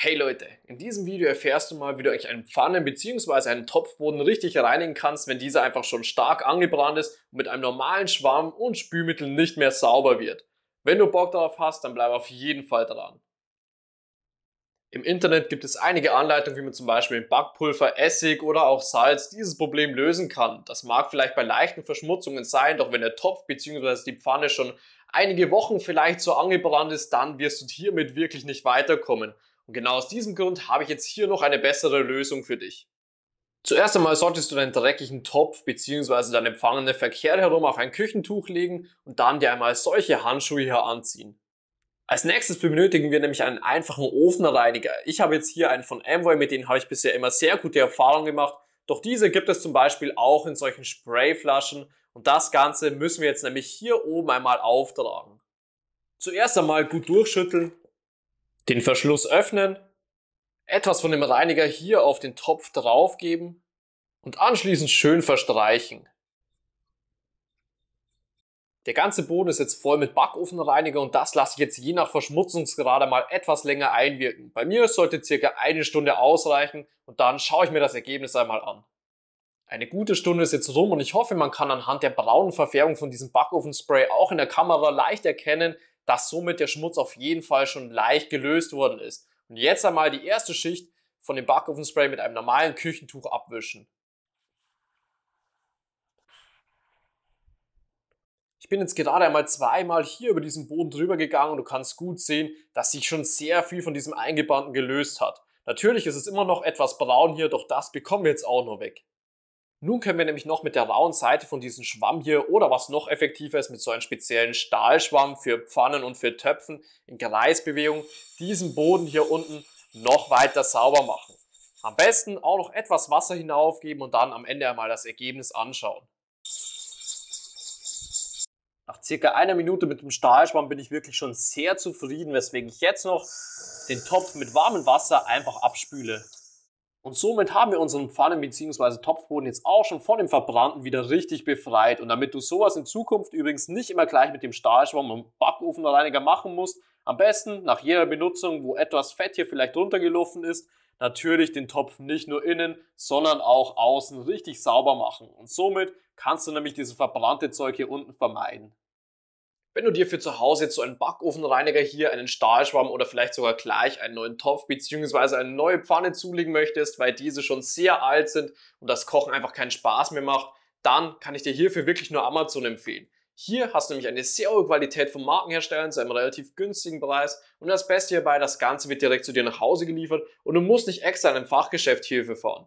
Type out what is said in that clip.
Hey Leute, in diesem Video erfährst du mal, wie du euch einen Pfannen bzw. einen Topfboden richtig reinigen kannst, wenn dieser einfach schon stark angebrannt ist und mit einem normalen Schwamm und Spülmittel nicht mehr sauber wird. Wenn du Bock darauf hast, dann bleib auf jeden Fall dran. Im Internet gibt es einige Anleitungen, wie man zum Beispiel mit Backpulver, Essig oder auch Salz dieses Problem lösen kann. Das mag vielleicht bei leichten Verschmutzungen sein, doch wenn der Topf bzw. die Pfanne schon einige Wochen vielleicht so angebrannt ist, dann wirst du hiermit wirklich nicht weiterkommen. Und genau aus diesem Grund habe ich jetzt hier noch eine bessere Lösung für dich. Zuerst einmal solltest du deinen dreckigen Topf bzw. deine empfangene Verkehr herum auf ein Küchentuch legen und dann dir einmal solche Handschuhe hier anziehen. Als nächstes benötigen wir nämlich einen einfachen Ofenreiniger. Ich habe jetzt hier einen von Amway, mit dem habe ich bisher immer sehr gute Erfahrungen gemacht. Doch diese gibt es zum Beispiel auch in solchen Sprayflaschen und das Ganze müssen wir jetzt nämlich hier oben einmal auftragen. Zuerst einmal gut durchschütteln den Verschluss öffnen, etwas von dem Reiniger hier auf den Topf draufgeben und anschließend schön verstreichen. Der ganze Boden ist jetzt voll mit Backofenreiniger und das lasse ich jetzt je nach Verschmutzungsgrade mal etwas länger einwirken. Bei mir sollte circa eine Stunde ausreichen und dann schaue ich mir das Ergebnis einmal an. Eine gute Stunde ist jetzt rum und ich hoffe, man kann anhand der braunen Verfärbung von diesem Backofenspray auch in der Kamera leicht erkennen, dass somit der Schmutz auf jeden Fall schon leicht gelöst worden ist. Und jetzt einmal die erste Schicht von dem Backofenspray mit einem normalen Küchentuch abwischen. Ich bin jetzt gerade einmal zweimal hier über diesen Boden drüber gegangen und du kannst gut sehen, dass sich schon sehr viel von diesem Eingebrannten gelöst hat. Natürlich ist es immer noch etwas braun hier, doch das bekommen wir jetzt auch noch weg. Nun können wir nämlich noch mit der rauen Seite von diesem Schwamm hier oder was noch effektiver ist, mit so einem speziellen Stahlschwamm für Pfannen und für Töpfen in Kreisbewegung diesen Boden hier unten noch weiter sauber machen. Am besten auch noch etwas Wasser hinaufgeben und dann am Ende einmal das Ergebnis anschauen. Nach circa einer Minute mit dem Stahlschwamm bin ich wirklich schon sehr zufrieden, weswegen ich jetzt noch den Topf mit warmem Wasser einfach abspüle. Und somit haben wir unseren Pfannen bzw. Topfboden jetzt auch schon von dem Verbrannten wieder richtig befreit. Und damit du sowas in Zukunft übrigens nicht immer gleich mit dem Stahlschwamm und Backofenreiniger machen musst, am besten nach jeder Benutzung, wo etwas Fett hier vielleicht runtergelaufen ist, natürlich den Topf nicht nur innen, sondern auch außen richtig sauber machen. Und somit kannst du nämlich dieses verbrannte Zeug hier unten vermeiden. Wenn du dir für zu Hause jetzt so einen Backofenreiniger hier, einen Stahlschwamm oder vielleicht sogar gleich einen neuen Topf bzw. eine neue Pfanne zulegen möchtest, weil diese schon sehr alt sind und das Kochen einfach keinen Spaß mehr macht, dann kann ich dir hierfür wirklich nur Amazon empfehlen. Hier hast du nämlich eine sehr hohe Qualität von Markenherstellern zu einem relativ günstigen Preis und das Beste hierbei, das Ganze wird direkt zu dir nach Hause geliefert und du musst nicht extra in einem Fachgeschäft hierfür fahren.